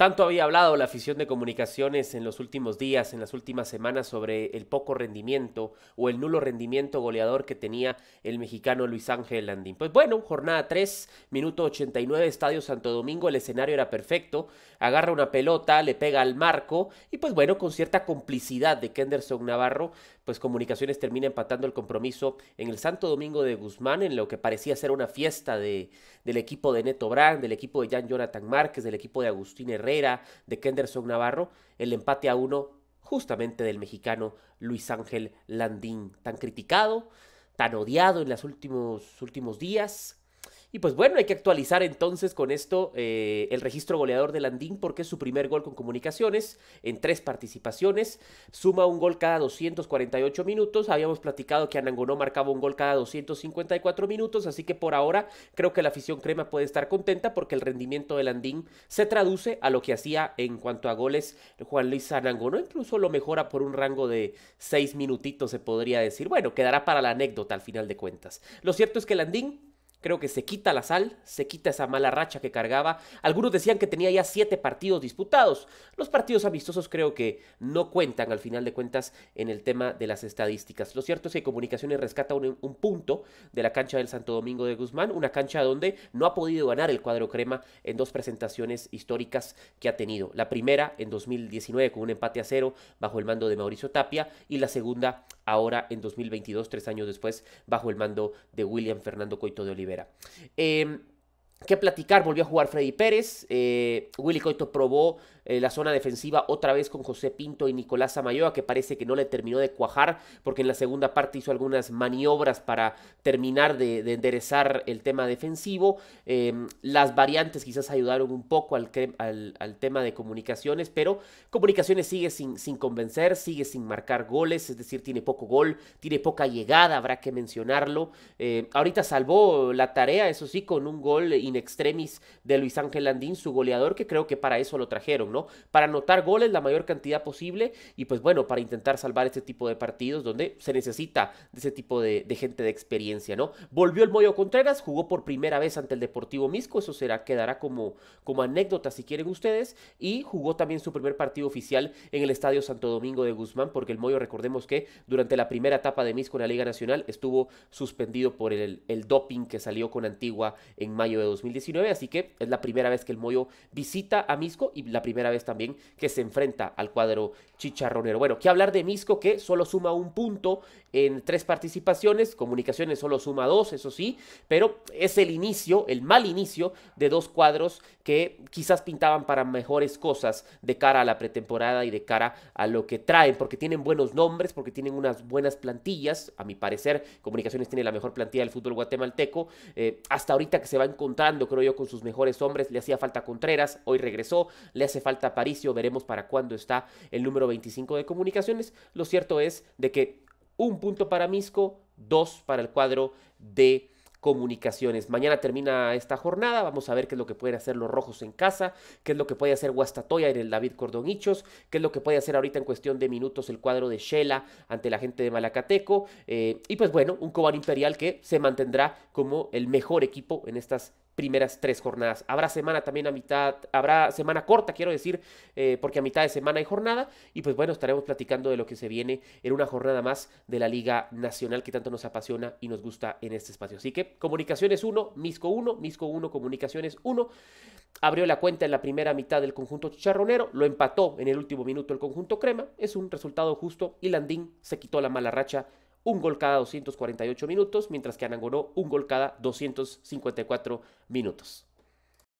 Tanto había hablado la afición de comunicaciones en los últimos días, en las últimas semanas, sobre el poco rendimiento o el nulo rendimiento goleador que tenía el mexicano Luis Ángel Landín. Pues bueno, jornada 3, minuto 89, Estadio Santo Domingo, el escenario era perfecto, agarra una pelota, le pega al marco y pues bueno, con cierta complicidad de Kenderson Navarro, pues comunicaciones termina empatando el compromiso en el Santo Domingo de Guzmán, en lo que parecía ser una fiesta de, del equipo de Neto Brand, del equipo de Jan Jonathan Márquez, del equipo de Agustín Herrera de Kenderson Navarro, el empate a uno justamente del mexicano Luis Ángel Landín, tan criticado, tan odiado en los últimos, últimos días, y pues bueno, hay que actualizar entonces con esto eh, el registro goleador de Landín porque es su primer gol con comunicaciones en tres participaciones. Suma un gol cada 248 minutos. Habíamos platicado que Anangonó marcaba un gol cada 254 minutos, así que por ahora creo que la afición crema puede estar contenta porque el rendimiento de Landín se traduce a lo que hacía en cuanto a goles Juan Luis Anangonó. Incluso lo mejora por un rango de seis minutitos, se podría decir. Bueno, quedará para la anécdota al final de cuentas. Lo cierto es que Landín Creo que se quita la sal, se quita esa mala racha que cargaba. Algunos decían que tenía ya siete partidos disputados. Los partidos amistosos creo que no cuentan al final de cuentas en el tema de las estadísticas. Lo cierto es que Comunicaciones rescata un, punto de la cancha del Santo Domingo de Guzmán, una cancha donde no ha podido ganar el cuadro crema en dos presentaciones históricas que ha tenido. La primera en 2019 con un empate a cero bajo el mando de Mauricio Tapia y la segunda ahora en 2022, tres años después, bajo el mando de William Fernando Coito de Olivera. Eh, ¿Qué platicar? Volvió a jugar Freddy Pérez. Eh, Willy Coito probó eh, la zona defensiva otra vez con José Pinto y Nicolás Amayoa, que parece que no le terminó de cuajar, porque en la segunda parte hizo algunas maniobras para terminar de, enderezar el tema defensivo. Em, las variantes quizás ayudaron un poco al, tema de comunicaciones, pero comunicaciones sigue sin, convencer, sigue sin marcar goles, es decir, tiene poco gol, tiene poca llegada, habrá que mencionarlo. Em, ahorita salvó la tarea, eso sí, con un gol in extremis de Luis Ángel Landín, su goleador, que creo que para eso lo trajeron, ¿no? Para anotar goles la mayor cantidad posible y pues bueno, para intentar salvar este tipo de partidos donde se necesita de ese tipo de, gente de experiencia, ¿no? Volvió el Moyo Contreras, jugó por primera vez ante el Deportivo Misco, eso será, quedará como, como anécdota si quieren ustedes, y jugó también su primer partido oficial en el Estadio Santo Domingo de Guzmán, porque el Moyo, recordemos que durante la primera etapa de Misco en la Liga Nacional estuvo suspendido por el, el doping que salió con Antigua en mayo de 2019, así que es la primera vez que el Moyo visita a Misco y la primera vez también que se enfrenta al cuadro chicharronero. Bueno, que hablar de Misco que solo suma un punto en tres participaciones, Comunicaciones solo suma dos, eso sí, pero es el inicio, el mal inicio de dos cuadros que quizás pintaban para mejores cosas de cara a la pretemporada y de cara a lo que traen, porque tienen buenos nombres, porque tienen unas buenas plantillas, a mi parecer Comunicaciones tiene la mejor plantilla del fútbol guatemalteco, eh, hasta ahorita que se va encontrando, creo yo, con sus mejores hombres, le hacía falta Contreras, hoy regresó, le hace falta falta Paricio, veremos para cuándo está el número 25 de comunicaciones. Lo cierto es de que un punto para Misco, dos para el cuadro de comunicaciones. Mañana termina esta jornada, vamos a ver qué es lo que pueden hacer los rojos en casa, qué es lo que puede hacer Guastatoya en el David Cordonichos, qué es lo que puede hacer ahorita en cuestión de minutos el cuadro de Shela ante la gente de Malacateco. Eh, y pues bueno, un Cobán Imperial que se mantendrá como el mejor equipo en estas primeras tres jornadas. Habrá semana también a mitad, habrá semana corta, quiero decir, eh, porque a mitad de semana hay jornada. Y pues bueno, estaremos platicando de lo que se viene en una jornada más de la Liga Nacional que tanto nos apasiona y nos gusta en este espacio. Así que Comunicaciones 1, Misco 1, Misco 1, Comunicaciones 1. Abrió la cuenta en la primera mitad del conjunto charronero lo empató en el último minuto el conjunto crema. Es un resultado justo y Landín se quitó la mala racha un gol cada 248 minutos, mientras que Anangonó un gol cada 254 minutos.